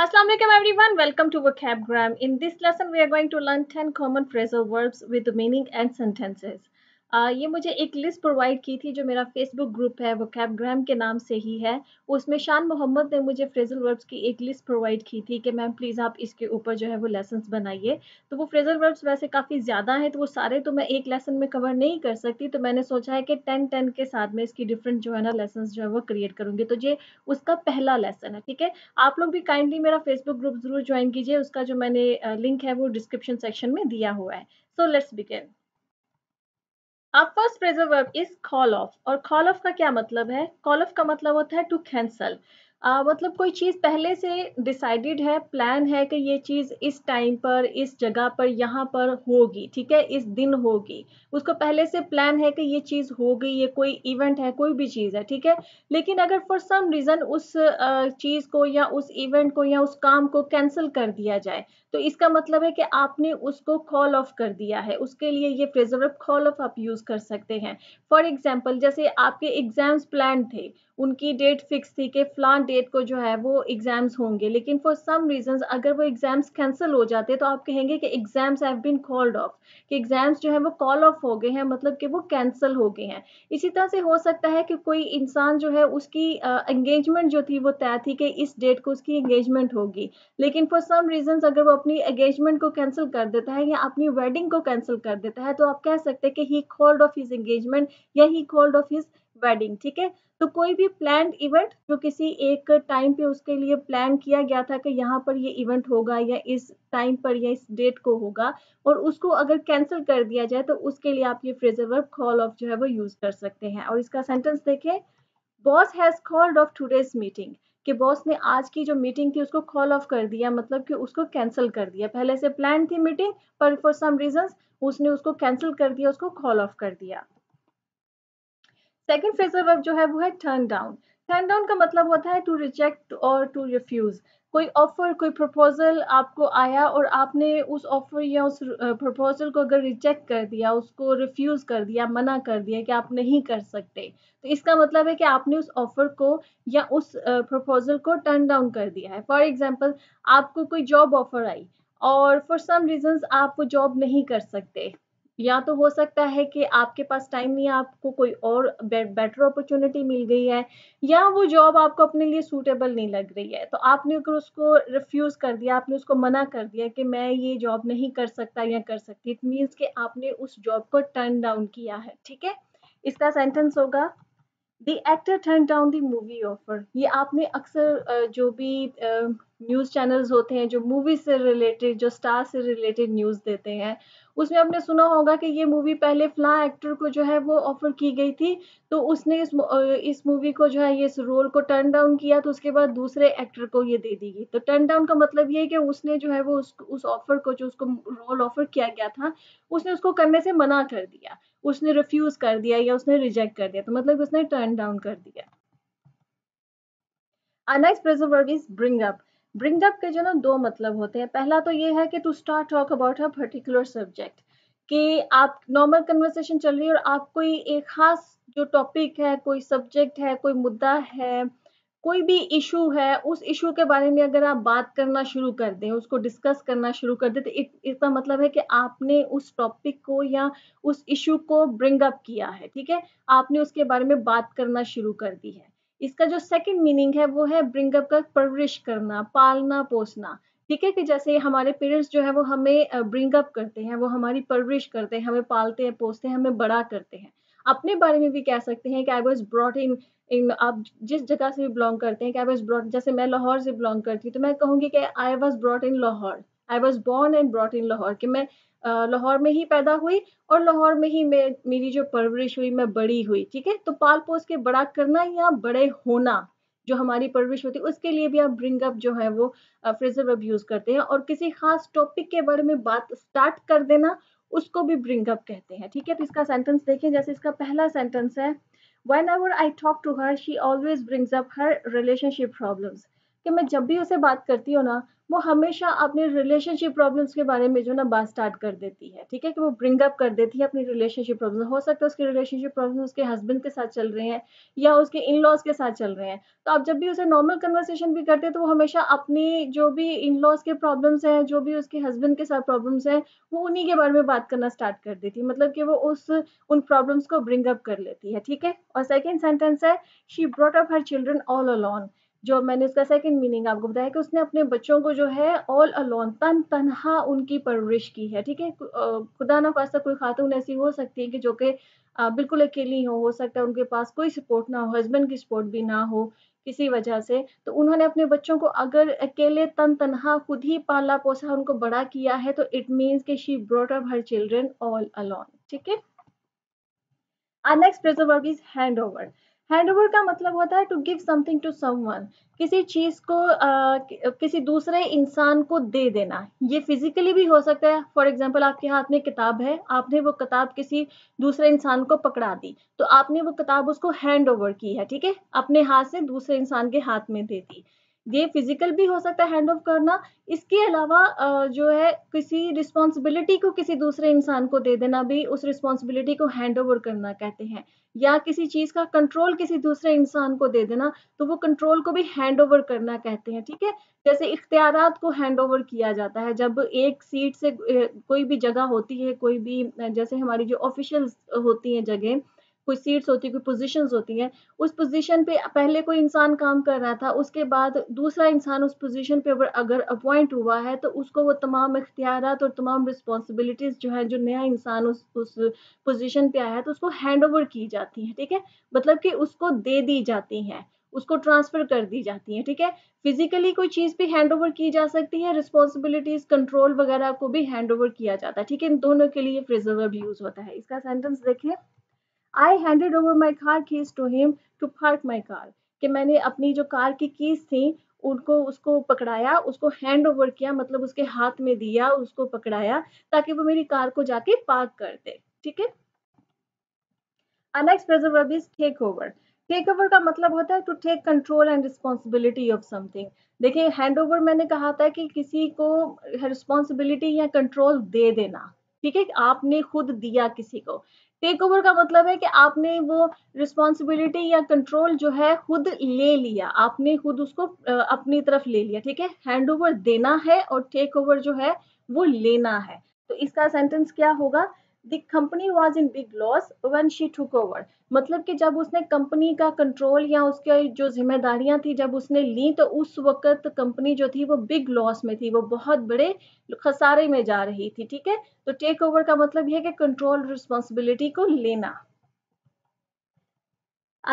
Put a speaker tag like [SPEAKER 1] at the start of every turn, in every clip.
[SPEAKER 1] Assalamu alaikum everyone. Welcome to Vocabgram. In this lesson we are going to learn 10 common phrasal verbs with meaning and sentences. ये मुझे एक list provide की थी जो मेरा Facebook group है वो कैपग्राम के नाम से ही है उसमें शान मोहम्मद ने मुझे फ्रेजल वर्ब्स की एक लिस्ट प्रोवाइड की थी कि मैम प्लीज़ आप इसके ऊपर जो है वो लेसन बनाइए तो वो फ्रेजल वर्ब्स वैसे काफ़ी ज़्यादा हैं तो वो सारे तो मैं एक लेसन में कवर नहीं कर सकती तो मैंने सोचा है कि टेन टेन के साथ में इसकी डिफरेंट जो है ना लेसन जो है वो क्रिएट करूँगी तो ये उसका पहला लेसन है ठीक है आप लोग भी काइंडली मेरा फेसबुक ग्रुप ज़रूर ज्वाइन कीजिए उसका जो मैंने लिंक है वो डिस्क्रिप्शन सेक्शन में दिया हुआ है सो लेट्स बिगेन अब first phrasal verb is call off और कॉल ऑफ का क्या मतलब है कॉल ऑफ का मतलब होता है टू कैंसल uh, मतलब कोई चीज़ पहले से डिसाइडेड है प्लान है कि ये चीज़ इस टाइम पर इस जगह पर यहाँ पर होगी ठीक है इस दिन होगी उसको पहले से प्लान है कि ये चीज़ होगी ये कोई इवेंट है कोई भी चीज़ है ठीक है लेकिन अगर फॉर सम रीज़न उस चीज़ को या उस इवेंट को या उस काम को कैंसिल कर दिया जाए तो इसका मतलब है कि आपने उसको कॉल ऑफ कर दिया है उसके लिए ये प्रिजर्व कॉल ऑफ आप यूज़ कर सकते हैं फॉर एग्जाम्पल जैसे आपके एग्जाम्स प्लान थे उनकी डेट फिक्स थी कि फ्लान डेट को जो है वो एग्ज़ाम्स होंगे लेकिन फॉर सम रीजन अगर वो एग्ज़ाम्स कैंसिल हो जाते तो आप कहेंगे कि exams have been called off कि एग्ज़ाम्स जो है वो कॉल ऑफ हो गए हैं मतलब कि वो कैंसिल हो गए हैं इसी तरह से हो सकता है कि कोई इंसान जो है उसकी एंगेजमेंट जो थी वो तय थी कि इस डेट को उसकी एंगेजमेंट होगी लेकिन फॉर सम रीजन अगर वो अपनी एंगेजमेंट को कैंसिल कर देता है या अपनी वेडिंग को कैंसिल कर देता है तो आप कह सकते हैं कि he called off his engagement या he called off his wedding ठीक है तो कोई भी प्लान इवेंट जो किसी एक टाइम पे उसके लिए प्लान किया गया था कि यहाँ पर ये इवेंट होगा या इस टाइम पर या इस डेट को होगा और उसको अगर कैंसिल कर दिया जाए तो उसके लिए आप ये फ्रेजर कॉल ऑफ जो है वो यूज कर सकते हैं और इसका सेंटेंस देखें boss has called off today's meeting कि बॉस ने आज की जो मीटिंग थी उसको कॉल ऑफ कर दिया मतलब कि उसको कैंसिल कर दिया पहले से प्लान थी मीटिंग पर फॉर सम रीजन उसने उसको कैंसिल कर दिया उसको कॉल ऑफ कर दिया सेकेंड फेज ऑफ वर्ब जो है वो है टर्न डाउन टर्न डाउन का मतलब होता है टू रिजेक्ट और टू रिफ्यूज कोई ऑफर कोई प्रपोजल आपको आया और आपने उस ऑफर या उस प्रपोजल को अगर रिजेक्ट कर दिया उसको रिफ्यूज कर दिया मना कर दिया कि आप नहीं कर सकते तो इसका मतलब है कि आपने उस ऑफर को या उस प्रपोजल को टर्न डाउन कर दिया है फॉर एग्जाम्पल आपको कोई जॉब ऑफर आई और फॉर सम रीजन आप वो जॉब नहीं कर सकते या तो हो सकता है कि आपके पास टाइम नहीं है आपको कोई और बेटर अपॉर्चुनिटी मिल गई है या वो जॉब आपको अपने लिए सूटेबल नहीं लग रही है तो आपने अगर उसको रिफ्यूज़ कर दिया आपने उसको मना कर दिया कि मैं ये जॉब नहीं कर सकता या कर सकती इट मीन्स कि आपने उस जॉब को टर्न डाउन किया है ठीक है इसका सेंटेंस होगा the actor turn down the movie offer ये आपने अक्सर जो भी न्यूज़ चैनल्स होते हैं जो मूवी से रिलेटेड जो स्टार से रिलेटेड न्यूज़ देते हैं उसमें आपने सुना होगा कि ये मूवी पहले फ्ला एक्टर को जो है वो ऑफर की गई थी तो उसने इस इस मूवी को जो है ये इस रोल को टर्न डाउन किया तो उसके बाद दूसरे एक्टर को ये दे दी गई तो टर्न डाउन का मतलब ये है कि उसने जो है वो उस उस ऑफर को जो उसको रोल ऑफर किया गया था उसने उसको करने से मना कर दिया उसने रिफ्यूज कर दिया या उसने रिजेक्ट कर दिया तो मतलब उसने टर्न डाउन कर दिया अनाइस nice is is bring bring up के जो ना दो मतलब होते हैं पहला तो ये है कि to start talk about a particular subject कि आप नॉर्मल कन्वर्सेशन चल रही है और आप कोई एक खास जो टॉपिक है कोई सब्जेक्ट है कोई मुद्दा है कोई भी इशू है उस इशू के बारे में अगर आप बात करना शुरू कर दें उसको डिस्कस करना शुरू कर दें तो इसका मतलब है कि आपने उस टॉपिक को या उस इशू को ब्रिंग अप किया है ठीक है आपने उसके बारे में बात करना शुरू कर दी है इसका जो सेकंड मीनिंग है वो है ब्रिंगअप का परवरिश करना पालना पोसना ठीक है कि जैसे हमारे पेरेंट्स जो है वो हमें ब्रिंगअप करते हैं वो हमारी परवरिश करते हैं हमें पालते हैं पोसते हैं हमें बड़ा करते हैं अपने बारे में भी कह सकते हैं कि आई वॉज ब्रॉट इन इन आप जिस जगह से भी बिलोंग करते हैं कि आई वॉज ब्रॉट जैसे मैं लाहौर से बिलोंग करती हूँ तो मैं कहूँगी कि I was brought in Lahore I was born and brought in Lahore कि मैं लाहौर में ही पैदा हुई और लाहौर में ही मैं मेरी जो परवरिश हुई मैं बड़ी हुई ठीक है तो पाल पोस के बड़ा करना या बड़े होना जो हमारी परवरिश होती है उसके लिए भी आप ब्रिंग अप जो है वो फ्रेजर अब यूज करते हैं और किसी खास टॉपिक के बारे में बात स्टार्ट कर देना उसको भी ब्रिंग अप कहते हैं ठीक है तो इसका सेंटेंस देखें जैसे इसका पहला सेंटेंस है whenever I talk to her she always brings up her relationship problems कि मैं जब भी उसे बात करती हूँ ना वो हमेशा अपने रिलेशनशिप प्रॉब्लम्स के बारे में जो ना बात स्टार्ट कर देती है ठीक है कि वो ब्रिंग अप कर देती है अपनी रिलेशनशिप प्रॉब्लम हो सकता है उसकी रिलेशनशिप प्रॉब्लम उसके हस्बैंड के साथ चल रहे हैं या उसके इन लॉज के साथ चल रहे हैं तो आप जब भी उसे नॉर्मल कन्वर्सेशन भी करते हैं तो वो हमेशा अपनी जो भी इन लॉज के प्रॉब्लम्स हैं जो भी उसके हस्बैंड के साथ प्रॉब्लम्स हैं वो उन्हीं के बारे में बात करना स्टार्ट कर देती है मतलब कि वो उस उन प्रॉब्लम्स को ब्रिंग अप कर लेती है ठीक है और सेकेंड सेंटेंस है she brought up her children all alone जो मैंने इसका सेकंड मीनिंग आपको बताया कि उसने अपने बच्चों को जो है ऑल अलोन तन तनहा उनकी परवरिश की है ठीक है खुदा ना खासा कोई खातून ऐसी हो सकती है कि जो कि बिल्कुल अकेली हो हो सकता है उनके पास कोई सपोर्ट ना हो हस्बैंड की सपोर्ट भी ना हो किसी वजह से तो उन्होंने अपने बच्चों को अगर अकेले तन तनहा खुद ही पाला पोसा उनको बड़ा किया है तो इट मीन्स के she brought up her children all alone ठीक है next present verb is hand over hand over का मतलब होता है to give something to someone किसी चीज को आ, किसी दूसरे इंसान को दे देना ये फिजिकली भी हो सकता है फॉर एग्जाम्पल आपके हाथ में किताब है आपने वो किताब किसी दूसरे इंसान को पकड़ा दी तो आपने वो किताब उसको हैंड ओवर की है ठीक है अपने हाथ से दूसरे इंसान के हाथ में दे दी ये फिजिकल भी हो सकता है हैंड ऑफ करना इसके अलावा जो है किसी रिस्पॉन्सिबिलिटी को किसी दूसरे इंसान को दे देना भी उस रिस्पॉन्सिबिलिटी को हैंड ओवर करना कहते हैं या किसी चीज़ का कंट्रोल किसी दूसरे इंसान को दे देना तो वो कंट्रोल को भी हैंड ओवर करना कहते हैं ठीक है जैसे इख्तियार को हैंड ओवर किया जाता है जब एक सीट से कोई भी जगह होती है कोई भी जैसे हमारी जो ऑफिशियल्स होती है जगह कोई सीट्स होती है कोई पोजिशन होती हैं उस पोजिशन पे पहले कोई इंसान काम कर रहा था उसके बाद दूसरा इंसान उस पोजिशन पे अगर अपॉइंट हुआ है तो उसको वो तमाम इख्तियार और तमाम रिस्पॉन्सिबिलिटीज़ जो है जो नया इंसान उस उस पोजिशन पे आया है तो उसको हैंड ओवर की जाती है ठीक है मतलब कि उसको दे दी जाती हैं उसको ट्रांसफर कर दी जाती है ठीक है फिजिकली कोई चीज़ भी हैंड ओवर की जा सकती है रिस्पॉन्सिबिलिटीज कंट्रोल वगैरह को भी हैंड ओवर किया जाता है ठीक है इन दोनों के लिए फ्रेजर यूज होता है इसका सेंटेंस देखिए I handed over my car keys to him to park my car कि मैंने अपनी जो कार की कीज थी उनको उसको पकड़ाया उसको हैंड ओवर किया मतलब उसके हाथ में दिया उसको पकड़ाया ताकि वो मेरी कार को जाके पार्क कर दे ठीक है and next present verb is take over take over का मतलब होता है to take control and responsibility of something देखिए हैंड ओवर मैंने कहा था कि किसी को रिस्पॉन्सिबिलिटी या कंट्रोल दे देना ठीक है आपने खुद दिया किसी को टेक ओवर का मतलब है कि आपने वो रिस्पॉन्सिबिलिटी या कंट्रोल जो है खुद ले लिया आपने खुद उसको अपनी तरफ ले लिया ठीक है हैंड ओवर देना है और टेक ओवर जो है वो लेना है तो इसका सेंटेंस क्या होगा the company was in big loss when she took over मतलब कि जब उसने कंपनी का कंट्रोल या उसके जो जिम्मेदारियां थी जब उसने ली तो उस वक्त कंपनी जो थी वो बिग लॉस में थी वो बहुत बड़े खसारे में जा रही थी ठीक है तो टेक ओवर का मतलब यह कि कंट्रोल रिस्पॉन्सिबिलिटी को लेना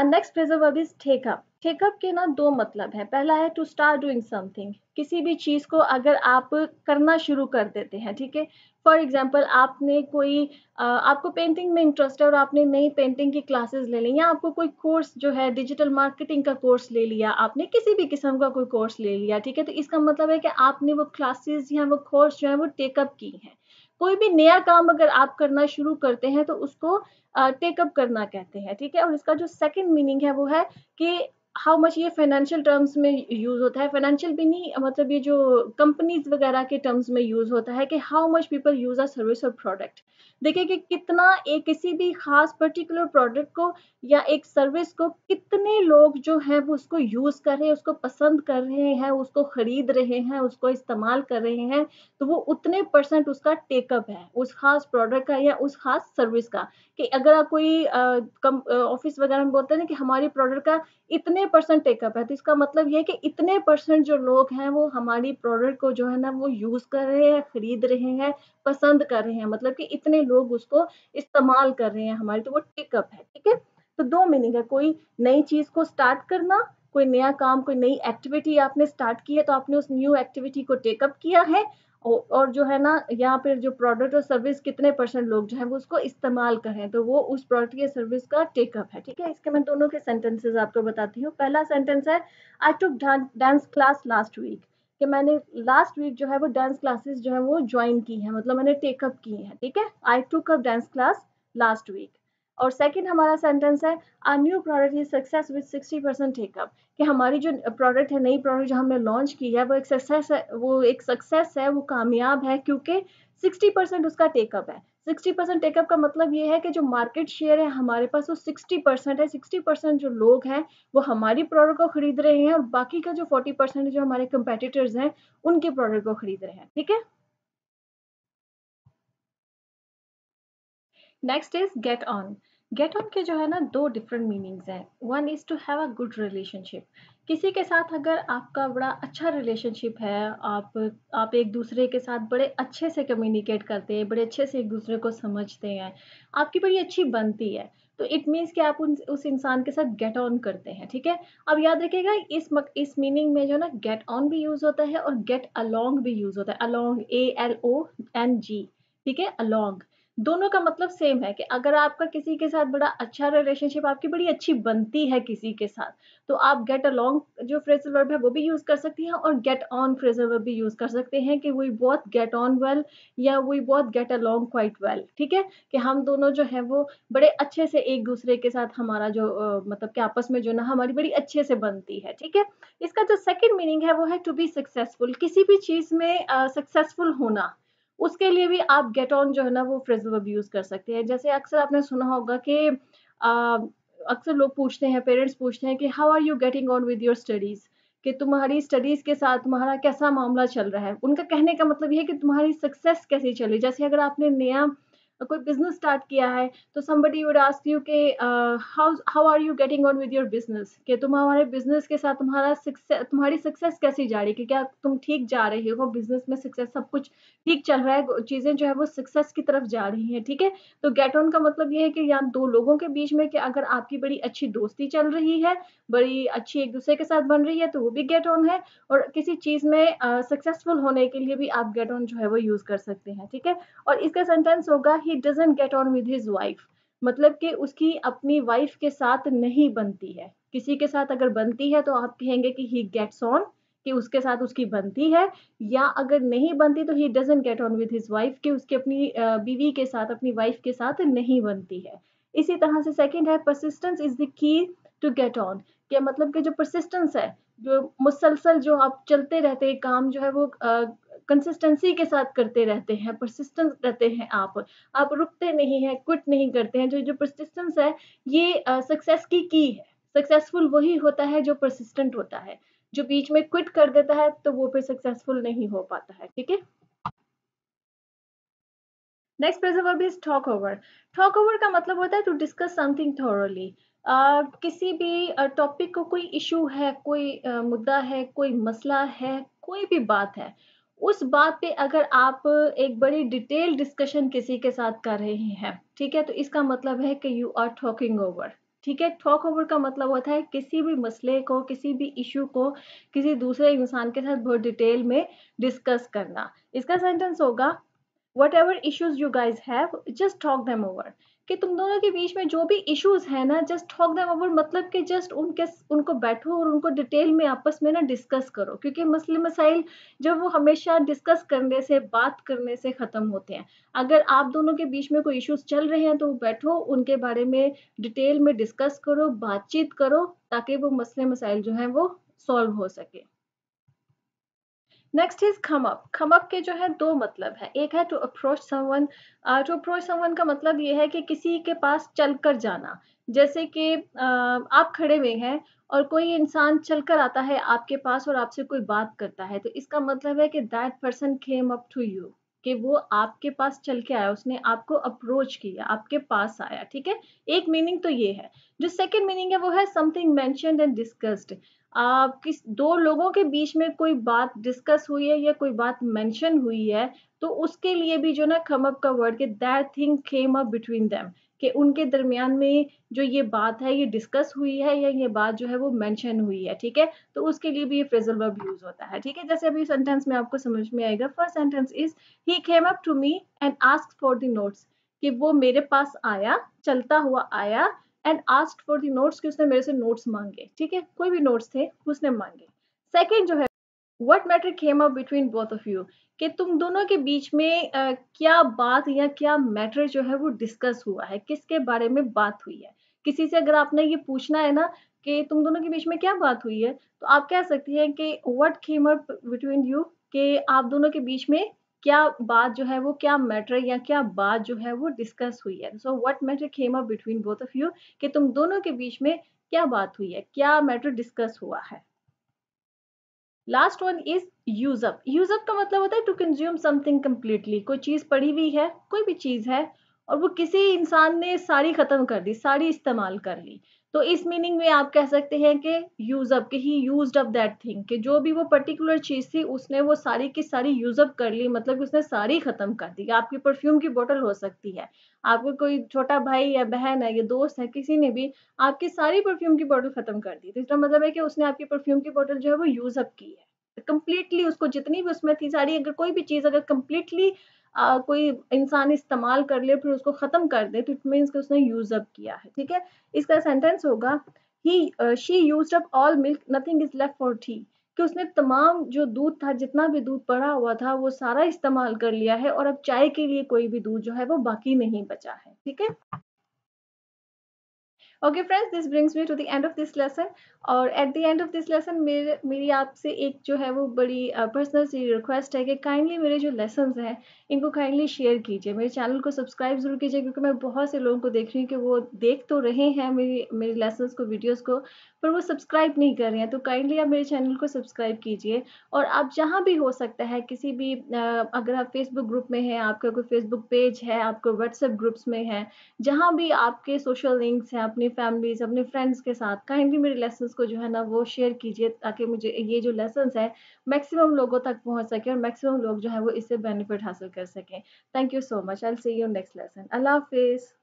[SPEAKER 1] next phrasal verb is take ठेकअप के ना दो मतलब है पहला है टू स्टार्ट डूइंग समथिंग किसी भी चीज़ को अगर आप करना शुरू कर देते हैं ठीक है फॉर एग्जाम्पल आपने कोई आपको पेंटिंग में इंटरेस्ट है और आपने नई पेंटिंग की क्लासेस ले ली या आपको कोई कोर्स जो है डिजिटल मार्केटिंग का कोर्स ले लिया आपने किसी भी किस्म का कोई कोर्स ले लिया ठीक है तो इसका मतलब है कि आपने वो क्लासेस या वो कोर्स जो है वो टेकअप की हैं कोई भी नया काम अगर आप करना शुरू करते हैं तो उसको टेकअप करना कहते हैं ठीक है और इसका जो सेकंड मीनिंग है वो है कि हाउ मच ये फाइनेंशियल टर्म्स में यूज होता है फाइनेंशियल भी नहीं मतलब ये जो कंपनीज वगैरह के टर्म्स में यूज होता है कि how much people use our service और प्रोडक्ट देखिए कि कितना एक किसी भी खास पर्टिकुलर प्रोडक्ट को या एक सर्विस को कितने लोग जो हैं वो उसको यूज कर रहे हैं उसको पसंद कर रहे हैं उसको खरीद रहे हैं उसको इस्तेमाल कर रहे हैं तो वो उतने परसेंट उसका टेकअप है उस खास प्रोडक्ट का या उस खास सर्विस का कि अगर कोई ऑफिस वगैरह में बोलते हैं ना कि हमारे प्रोडक्ट का इतने परसेंट टेकअप है तो इसका मतलब ये है कि इतने परसेंट जो लोग हैं वो हमारी प्रोडक्ट को जो है ना वो यूज़ कर रहे हैं खरीद रहे हैं पसंद कर रहे हैं मतलब कि इतने लोग उसको इस्तेमाल कर रहे हैं हमारी तो वो टेकअप है ठीक है तो दो मीनिंग है कोई नई चीज़ को स्टार्ट करना कोई नया काम कोई नई एक्टिविटी आपने स्टार्ट की है तो आपने उस न्यू एक्टिविटी को टेकअप किया है और जो है ना यहाँ पर जो प्रोडक्ट और सर्विस कितने परसेंट लोग जो है वो उसको इस्तेमाल करें तो वो उस प्रोडक्ट या सर्विस का टेकअप है ठीक है इसके मैं दोनों के सेंटेंसेज आपको बताती हूँ पहला सेंटेंस है I took dance class last week कि मैंने लास्ट वीक जो है वो डांस क्लासेस जो है वो ज्वाइन की है मतलब मैंने टेकअप की है ठीक है I took up dance class last week और सेकंड हमारा सेंटेंस है a new product is success with 60 percent take up कि हमारी जो प्रोडक्ट है नई प्रोडक्ट जो हमने लॉन्च की है वो एक सक्सेस है वो एक सक्सेस है वो कामयाब है क्योंकि 60 परसेंट उसका टेकअप है 60 परसेंट टेकअप का मतलब ये है कि जो मार्केट शेयर है हमारे पास वो 60 परसेंट है 60 परसेंट जो लोग हैं वो हमारी प्रोडक्ट को खरीद रहे हैं और बाकी का जो 40 परसेंट जो हमारे कंपेटिटर्स हैं उनके प्रोडक्ट को खरीद रहे हैं ठीक है next is get on get on के जो है ना दो डिफरेंट मीनिंग्स हैं one is to have a good relationship किसी के साथ अगर आपका बड़ा अच्छा रिलेशनशिप है आप आप एक दूसरे के साथ बड़े अच्छे से कम्युनिकेट करते हैं बड़े अच्छे से एक दूसरे को समझते हैं आपकी बड़ी अच्छी बनती है तो इट मीन्स कि आप उन उस इंसान के साथ गेट ऑन करते हैं ठीक है अब याद रखिएगा इस मक, इस मीनिंग में जो ना गेट ऑन भी यूज़ होता है और गेट अलोंग भी यूज़ होता है along A L O N G ठीक है अलोंग दोनों का मतलब सेम है कि अगर आपका किसी के साथ बड़ा अच्छा रिलेशनशिप आपकी बड़ी अच्छी बनती है किसी के साथ तो आप गेट अलॉन्ग जो फ्रेजल वर्ब है वो भी यूज़ कर सकती हैं और गेट ऑन फ्रेजल वर्ब भी यूज़ कर सकते हैं कि वी बहुत गेट ऑन वेल या वी बहुत गेट अलॉन्ग क्वाइट वेल ठीक है कि हम दोनों जो है वो बड़े अच्छे से एक दूसरे के साथ हमारा जो मतलब कि आपस में जो ना हमारी बड़ी अच्छे से बनती है ठीक है इसका जो सेकेंड मीनिंग है वो है टू बी सक्सेसफुल किसी भी चीज़ में सक्सेसफुल uh, होना उसके लिए भी आप गेट ऑन जो है ना वो फ्रेजल यूज़ कर सकते हैं जैसे अक्सर आपने सुना होगा कि अक्सर लोग पूछते हैं पेरेंट्स पूछते हैं कि how are you getting on with your studies कि तुम्हारी स्टडीज़ के साथ तुम्हारा कैसा मामला चल रहा है उनका कहने का मतलब यह है कि तुम्हारी सक्सेस कैसी चली जैसे अगर आपने नया कोई बिजनेस स्टार्ट किया है तो समबडी वुड आस्क यू के how how are you getting on with your business कि तुम हमारे बिजनेस के साथ तुम्हारा सक्सेस तुम्हारी सक्सेस कैसी जा रही है कि क्या तुम ठीक जा रहे हो बिजनेस में सक्सेस सब कुछ ठीक चल रहा है चीज़ें जो है वो सक्सेस की तरफ जा रही हैं ठीक है थीके? तो गेट ऑन का मतलब ये है कि यहाँ दो लोगों के बीच में कि अगर आपकी बड़ी अच्छी दोस्ती चल रही है बड़ी अच्छी एक दूसरे के साथ बन रही है तो वो भी गेट ऑन है और किसी चीज़ में सक्सेसफुल होने के लिए भी आप गेट ऑन जो है वो यूज़ कर सकते हैं ठीक है और इसका सेंटेंस होगा he doesn't get on with his wife मतलब कि उसकी अपनी वाइफ के साथ नहीं बनती है किसी के साथ अगर बनती है तो आप कहेंगे कि ही गेट्स ऑन कि उसके साथ उसकी बनती है या अगर नहीं बनती तो he doesn't get on with his wife कि उसकी अपनी बीवी के साथ अपनी वाइफ के साथ नहीं बनती है इसी तरह से सेकंड है persistence is the key to get on क्या मतलब कि जो परसिस्टेंस है जो मुसलसल जो आप चलते रहते हैं काम जो है वो कंसिस्टेंसी के साथ करते रहते हैं परसिस्टेंस रहते हैं आप आप रुकते नहीं हैं कुट नहीं करते हैं जो जो परसिस्टेंस है ये सक्सेस की की है सक्सेसफुल वही होता है जो परसिस्टेंट होता है जो बीच में क्विट कर देता है तो वो फिर सक्सेसफुल नहीं हो पाता है ठीक है next present verb is talk over talk over का मतलब होता है टू डिस्कस समथिंग थोरली किसी भी टॉपिक को कोई इशू है कोई आ, मुद्दा है कोई मसला है कोई भी बात है उस बात पे अगर आप एक बड़ी डिटेल डिस्कशन किसी के साथ कर रहे हैं ठीक है तो इसका मतलब है कि यू आर टॉकिंग ओवर ठीक है टॉक ओवर का मतलब होता है किसी भी मसले को किसी भी इशू को किसी दूसरे इंसान के साथ बहुत डिटेल में डिस्कस करना इसका सेंटेंस होगा whatever issues you guys have just talk over कि तुम दोनों के बीच में जो भी इश्यूज है ना जस्ट टॉक देम अबाउट मतलब कि जस्ट उनके उनको बैठो और उनको डिटेल में आपस में ना डिस्कस करो क्योंकि मसले मसाइल जब वो हमेशा डिस्कस करने से बात करने से ख़त्म होते हैं अगर आप दोनों के बीच में कोई इश्यूज चल रहे हैं तो बैठो उनके बारे में डिटेल में डिस्कस करो बातचीत करो ताकि वो मसले मसाइल जो हैं वो सॉल्व हो सके next is come up up के जो है दो मतलब है एक है to approach someone to approach someone का मतलब ये है कि किसी के पास चलकर जाना जैसे कि uh, आप खड़े हुए हैं और कोई इंसान चलकर आता है आपके पास और आपसे कोई बात करता है तो इसका मतलब है कि that person came up to you कि वो आपके पास चल के आया उसने आपको अप्रोच किया आपके पास आया ठीक है एक मीनिंग तो ये है जो सेकंड मीनिंग है वो है समथिंग मेंशनड एंड डिस्कस्ड किस दो लोगों के बीच में कोई बात डिस्कस हुई है या कोई बात मेंशन हुई है तो उसके लिए भी जो ना कम अप का वर्ड के that thing came up between them कि उनके दरमियान में जो ये बात है ये डिस्कस हुई है या ये बात जो है वो मेंशन हुई है ठीक है तो उसके लिए भी ये फ्रेजल वर्ब यूज होता है ठीक है जैसे अभी सेंटेंस में आपको समझ में आएगा first sentence is he came up to me and ask for the notes कि वो मेरे पास आया चलता हुआ आया and asked for the notes कि उसने मेरे से नोट्स मांगे ठीक है कोई भी नोट्स थे उसने मांगे सेकेंड जो है what matter came up between both of you कि तुम दोनों के बीच में uh, क्या बात या क्या मैटर जो है वो डिस्कस हुआ है किसके बारे में बात हुई है किसी से अगर आपने ये पूछना है ना कि तुम दोनों के बीच में क्या बात हुई है तो आप कह सकती हैं कि what came up between you कि आप दोनों के बीच में क्या बात जो है वो क्या मैटर या क्या बात जो है वो डिस्कस हुई है so what matter came up between both of you कि तुम दोनों के बीच में क्या बात हुई है क्या मैटर डिस्कस हुआ है last one is use up use up का मतलब होता है टू कंज्यूम समथिंग कम्प्लीटली कोई चीज पड़ी हुई है कोई भी चीज है और वो किसी इंसान ने सारी खत्म कर दी सारी इस्तेमाल कर ली तो इस मीनिंग में आप कह सकते हैं कि यूज अप के he use up that thing कि जो भी वो पर्टिकुलर चीज थी उसने वो सारी की सारी यूज अप कर ली मतलब उसने सारी खत्म कर दी आपकी परफ्यूम की बोतल हो सकती है आपको कोई छोटा भाई या बहन है या दोस्त है किसी ने भी आपकी सारी परफ्यूम की बोतल खत्म कर दी तो इसका मतलब है कि उसने आपकी परफ्यूम की बोतल जो है वो यूज अप की है कंप्लीटली उसको जितनी भी उसमें थी सारी अगर कोई भी चीज़ अगर कंप्लीटली आ, कोई इंसान इस्तेमाल कर ले फिर उसको ख़त्म कर दे तो इट मीन्स कि उसने यूज़ अप किया है ठीक है इसका सेंटेंस होगा he she use up all milk nothing is left for tea कि उसने तमाम जो दूध था जितना भी दूध पड़ा हुआ था वो सारा इस्तेमाल कर लिया है और अब चाय के लिए कोई भी दूध जो है वो बाकी नहीं बचा है ठीक है okay friends this brings me to the end of this lesson और at the end of this lesson मेरे मेरी आपसे एक जो है वो बड़ी पर्सनल सी रिक्वेस्ट है कि काइंडली मेरे जो लेसन हैं इनको काइंडली शेयर कीजिए मेरे चैनल को सब्सक्राइब जरूर कीजिए क्योंकि मैं बहुत से लोगों को देख रही हूँ कि वो देख तो रहे हैं मेरी मेरे लेसन को वीडियोज़ को पर वो सब्सक्राइब नहीं कर रहे हैं तो काइंडली आप मेरे चैनल को सब्सक्राइब कीजिए और आप जहाँ भी हो सकता है किसी भी अगर आप फेसबुक ग्रुप में हैं आपका कोई फेसबुक पेज है आपको व्हाट्सएप ग्रुप्स में है जहाँ भी आपके सोशल लिंक्स हैं अपने फैमिलीज अपने फ्रेंड्स के साथ काइंडली मेरे लेसन को जो है ना वो शेयर कीजिए ताकि मुझे ये जो लेसन है मैक्सिमम लोगों तक पहुँच सके और मैक्सिमम लोग जो है वो इससे बेनिफिट हासिल कर सकें thank you so much I see you next lesson अल्लाह हाफिज़